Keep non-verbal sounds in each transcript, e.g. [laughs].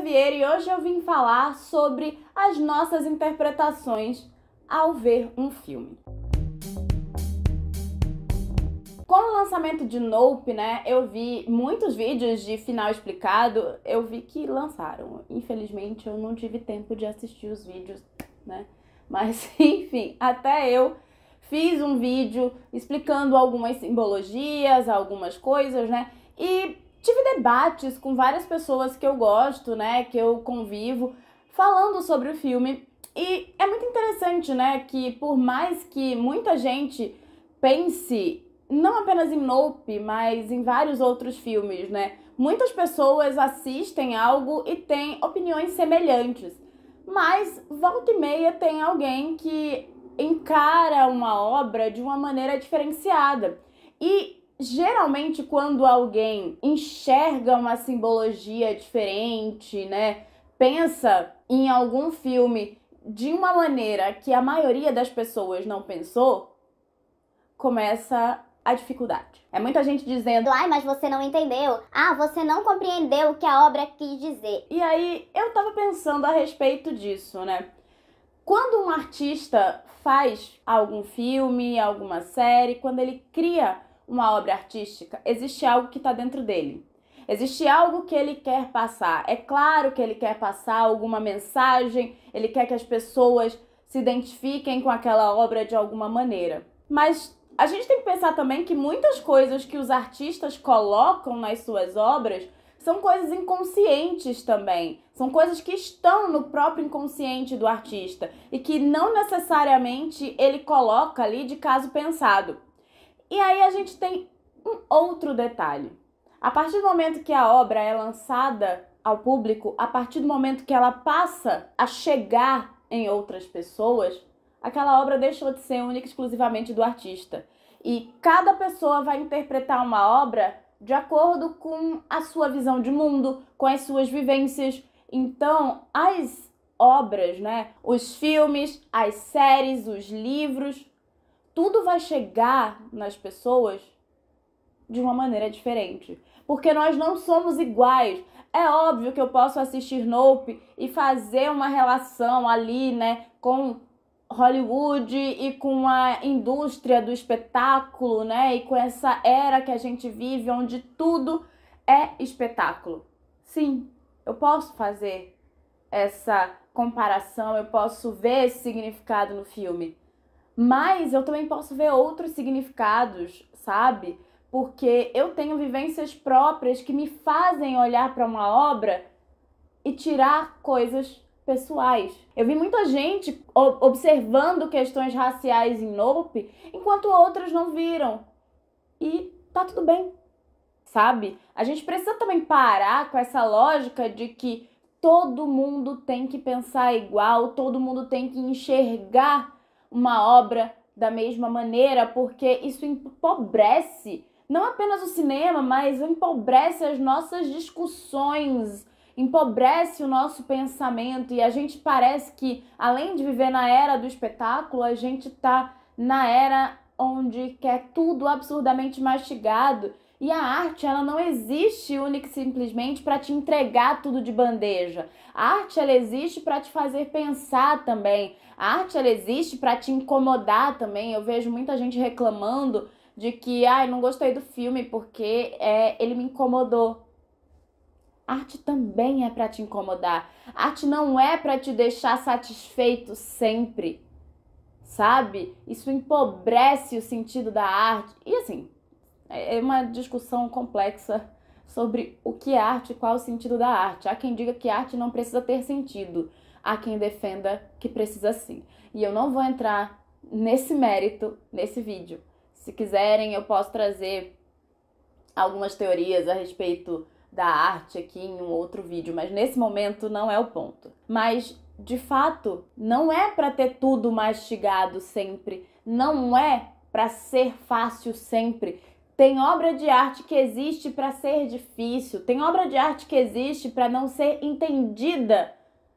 Vieira e hoje eu vim falar sobre as nossas interpretações ao ver um filme. Com o lançamento de Nope, né, eu vi muitos vídeos de final explicado, eu vi que lançaram. Infelizmente eu não tive tempo de assistir os vídeos, né? Mas [laughs] enfim, até eu fiz um vídeo explicando algumas simbologias, algumas coisas, né? E tive debates com várias pessoas que eu gosto, né, que eu convivo, falando sobre o filme. E é muito interessante, né, que por mais que muita gente pense não apenas em Nope, mas em vários outros filmes, né? Muitas pessoas assistem algo e têm opiniões semelhantes. Mas volta e meia tem alguém que encara uma obra de uma maneira diferenciada. E geralmente quando alguém enxerga uma simbologia diferente, né, pensa em algum filme de uma maneira que a maioria das pessoas não pensou, começa a dificuldade. É muita gente dizendo: "Ai, mas você não entendeu. Ah, você não compreendeu o que a obra quis dizer". E aí eu tava pensando a respeito disso, né? Quando um artista faz algum filme, alguma série, quando ele cria uma obra artística, existe algo que está dentro dele. Existe algo que ele quer passar. É claro que ele quer passar alguma mensagem, ele quer que as pessoas se identifiquem com aquela obra de alguma maneira. Mas a gente tem que pensar também que muitas coisas que os artistas colocam nas suas obras são coisas inconscientes também. São coisas que estão no próprio inconsciente do artista e que não necessariamente ele coloca ali de caso pensado. E aí a gente tem um outro detalhe. A partir do momento que a obra é lançada ao público, a partir do momento que ela passa a chegar em outras pessoas, aquela obra deixou de ser única exclusivamente do artista. E cada pessoa vai interpretar uma obra de acordo com a sua visão de mundo, com as suas vivências. Então, as obras, né, os filmes, as séries, os livros, tudo vai chegar nas pessoas de uma maneira diferente. Porque nós não somos iguais. É óbvio que eu posso assistir Nope e fazer uma relação ali, né, com Hollywood e com a indústria do espetáculo, né, e com essa era que a gente vive onde tudo é espetáculo. Sim, eu posso fazer essa comparação, eu posso ver esse significado no filme. Mas eu também posso ver outros significados, sabe? Porque eu tenho vivências próprias que me fazem olhar para uma obra e tirar coisas pessoais. Eu vi muita gente observando questões raciais em Nope, enquanto outras não viram. E tá tudo bem, sabe? A gente precisa também parar com essa lógica de que todo mundo tem que pensar igual, todo mundo tem que enxergar uma obra da mesma maneira, porque isso empobrece não apenas o cinema, mas empobrece as nossas discussões, empobrece o nosso pensamento e a gente parece que além de viver na era do espetáculo, a gente tá na era onde quer tudo absurdamente mastigado e a arte, ela não existe única e simplesmente para te entregar tudo de bandeja. A arte, ela existe para te fazer pensar também. A arte, ela existe para te incomodar também. Eu vejo muita gente reclamando de que, ai, ah, não gostei do filme porque é, ele me incomodou. Arte também é para te incomodar. Arte não é para te deixar satisfeito sempre. Sabe? Isso empobrece o sentido da arte. E assim, é, é uma discussão complexa sobre o que é arte e qual é o sentido da arte. Há quem diga que arte não precisa ter sentido, há quem defenda que precisa sim. E eu não vou entrar nesse mérito nesse vídeo. Se quiserem, eu posso trazer algumas teorias a respeito da arte aqui em um outro vídeo, mas nesse momento não é o ponto. Mas de fato, não é para ter tudo mastigado sempre, não é para ser fácil sempre tem obra de arte que existe para ser difícil, tem obra de arte que existe para não ser entendida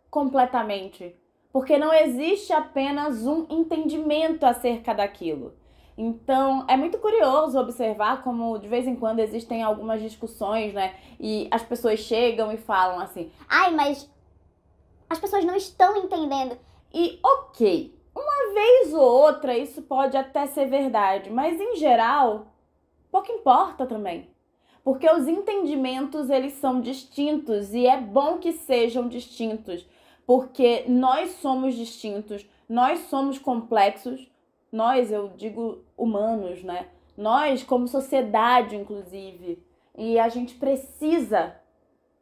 completamente, porque não existe apenas um entendimento acerca daquilo. Então, é muito curioso observar como de vez em quando existem algumas discussões, né? E as pessoas chegam e falam assim: "Ai, mas as pessoas não estão entendendo". E OK, uma vez ou outra isso pode até ser verdade, mas em geral, pouco importa também. Porque os entendimentos eles são distintos e é bom que sejam distintos, porque nós somos distintos, nós somos complexos, nós, eu digo humanos, né? Nós como sociedade inclusive. E a gente precisa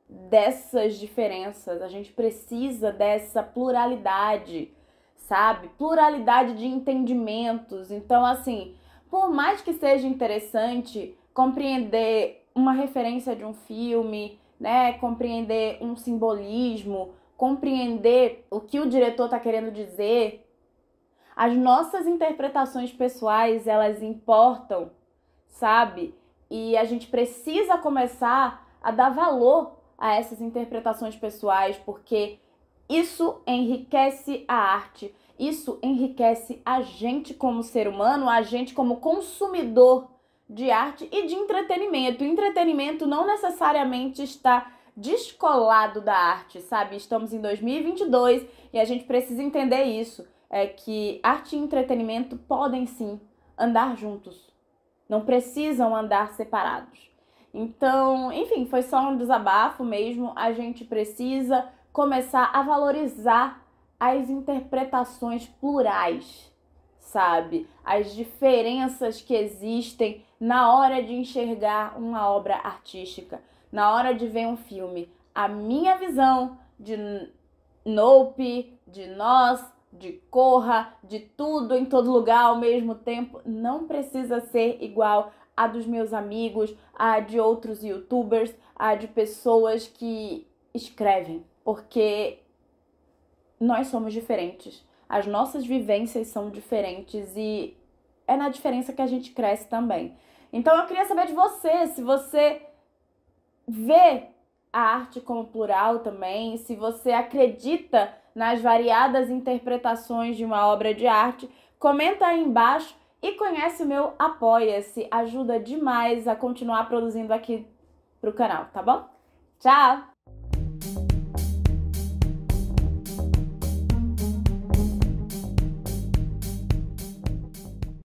dessas diferenças, a gente precisa dessa pluralidade, sabe? Pluralidade de entendimentos. Então, assim, por mais que seja interessante compreender uma referência de um filme, né, compreender um simbolismo, compreender o que o diretor está querendo dizer, as nossas interpretações pessoais, elas importam, sabe? E a gente precisa começar a dar valor a essas interpretações pessoais, porque isso enriquece a arte. Isso enriquece a gente como ser humano, a gente como consumidor de arte e de entretenimento. O entretenimento não necessariamente está descolado da arte, sabe? Estamos em 2022 e a gente precisa entender isso, é que arte e entretenimento podem sim andar juntos. Não precisam andar separados. Então, enfim, foi só um desabafo mesmo. A gente precisa começar a valorizar as interpretações plurais, sabe? As diferenças que existem na hora de enxergar uma obra artística, na hora de ver um filme. A minha visão de Nope, de Nós, de Corra, de tudo em todo lugar ao mesmo tempo não precisa ser igual a dos meus amigos, a de outros youtubers, a de pessoas que escrevem, porque nós somos diferentes. As nossas vivências são diferentes e é na diferença que a gente cresce também. Então eu queria saber de você, se você vê a arte como plural também, se você acredita nas variadas interpretações de uma obra de arte, comenta aí embaixo e conhece o meu Apoia-se, ajuda demais a continuar produzindo aqui pro canal, tá bom? Tchau!